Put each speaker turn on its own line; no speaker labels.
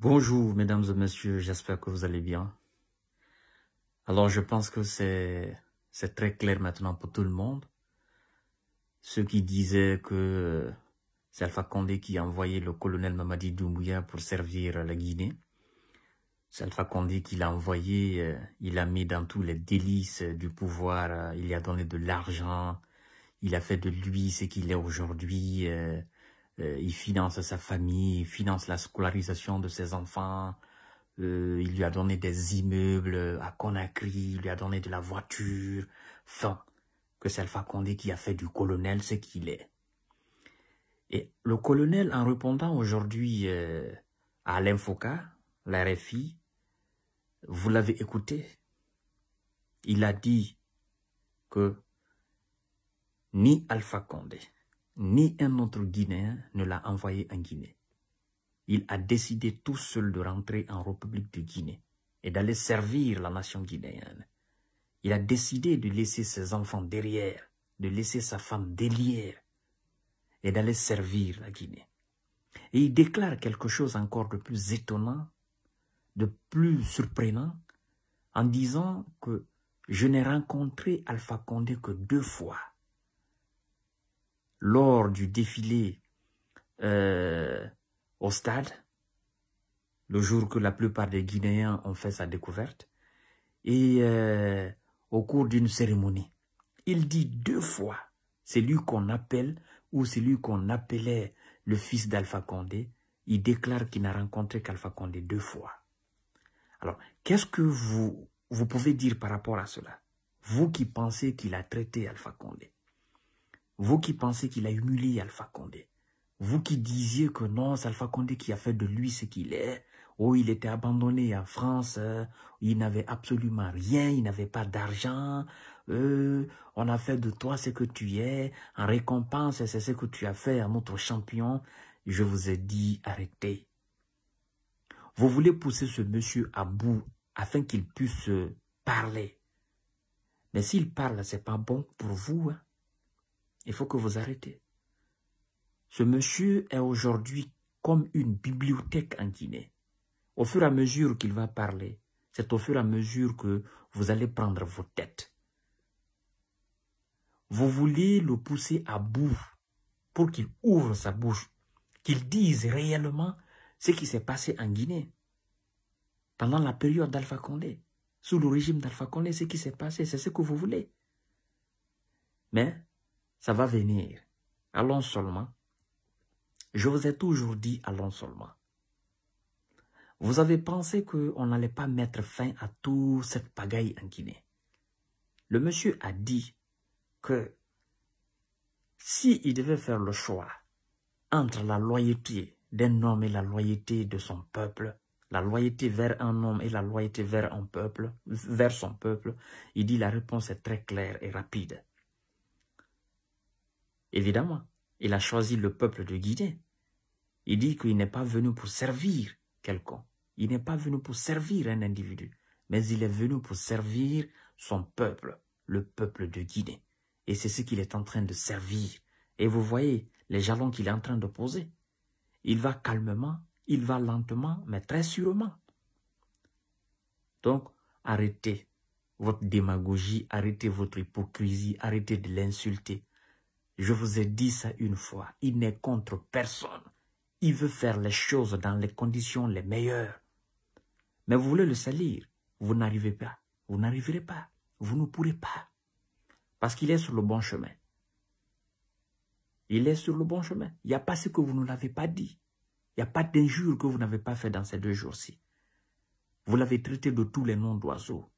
Bonjour mesdames et messieurs, j'espère que vous allez bien. Alors je pense que c'est très clair maintenant pour tout le monde. Ceux qui disaient que c'est Alpha Condé qui a envoyé le colonel Mamadi Doumbouya pour servir la Guinée. C'est Alpha Condé qui l'a envoyé, euh, il a mis dans tous les délices du pouvoir, euh, il lui a donné de l'argent, il a fait de lui ce qu'il est aujourd'hui, euh, euh, il finance sa famille, il finance la scolarisation de ses enfants. Euh, il lui a donné des immeubles à Conakry, il lui a donné de la voiture. Fin. que c'est Alpha Condé qui a fait du colonel ce qu'il est. Et le colonel, en répondant aujourd'hui euh, à l'Infoca, la RFI, vous l'avez écouté, il a dit que ni Alpha Condé, ni un autre Guinéen ne l'a envoyé en Guinée. Il a décidé tout seul de rentrer en République de Guinée et d'aller servir la nation guinéenne. Il a décidé de laisser ses enfants derrière, de laisser sa femme derrière et d'aller servir la Guinée. Et il déclare quelque chose encore de plus étonnant, de plus surprenant, en disant que je n'ai rencontré Alpha Condé que deux fois lors du défilé euh, au stade, le jour que la plupart des Guinéens ont fait sa découverte, et euh, au cours d'une cérémonie. Il dit deux fois, c'est lui qu'on appelle, ou c'est lui qu'on appelait le fils d'Alpha Condé, il déclare qu'il n'a rencontré qu'Alpha Condé deux fois. Alors, qu'est-ce que vous, vous pouvez dire par rapport à cela Vous qui pensez qu'il a traité Alpha Condé. Vous qui pensez qu'il a humilié Alpha Condé, vous qui disiez que non, c'est Alpha Condé qui a fait de lui ce qu'il est, oh, il était abandonné en France, euh, il n'avait absolument rien, il n'avait pas d'argent, euh, on a fait de toi ce que tu es, en récompense, c'est ce que tu as fait à notre champion. Je vous ai dit, arrêtez. Vous voulez pousser ce monsieur à bout afin qu'il puisse parler. Mais s'il parle, c'est pas bon pour vous. Hein. Il faut que vous arrêtiez. Ce monsieur est aujourd'hui comme une bibliothèque en Guinée. Au fur et à mesure qu'il va parler, c'est au fur et à mesure que vous allez prendre vos têtes. Vous voulez le pousser à bout pour qu'il ouvre sa bouche, qu'il dise réellement ce qui s'est passé en Guinée. Pendant la période d'Alpha Condé, sous le régime d'Alpha Condé, ce qui s'est passé, c'est ce que vous voulez. Mais ça va venir. Allons seulement. Je vous ai toujours dit allons seulement. Vous avez pensé qu'on n'allait pas mettre fin à toute cette pagaille en Guinée. Le monsieur a dit que s'il devait faire le choix entre la loyauté d'un homme et la loyauté de son peuple, la loyauté vers un homme et la loyauté vers un peuple, vers son peuple, il dit la réponse est très claire et rapide. Évidemment, il a choisi le peuple de Guinée. Il dit qu'il n'est pas venu pour servir quelqu'un. Il n'est pas venu pour servir un individu, mais il est venu pour servir son peuple, le peuple de Guinée. Et c'est ce qu'il est en train de servir. Et vous voyez les jalons qu'il est en train de poser. Il va calmement, il va lentement, mais très sûrement. Donc, arrêtez votre démagogie, arrêtez votre hypocrisie, arrêtez de l'insulter, je vous ai dit ça une fois, il n'est contre personne. Il veut faire les choses dans les conditions les meilleures. Mais vous voulez le salir, vous n'arrivez pas, vous n'arriverez pas, vous ne pourrez pas. Parce qu'il est sur le bon chemin. Il est sur le bon chemin. Il n'y a pas ce que vous ne l'avez pas dit. Il n'y a pas d'injure que vous n'avez pas fait dans ces deux jours-ci. Vous l'avez traité de tous les noms d'oiseaux.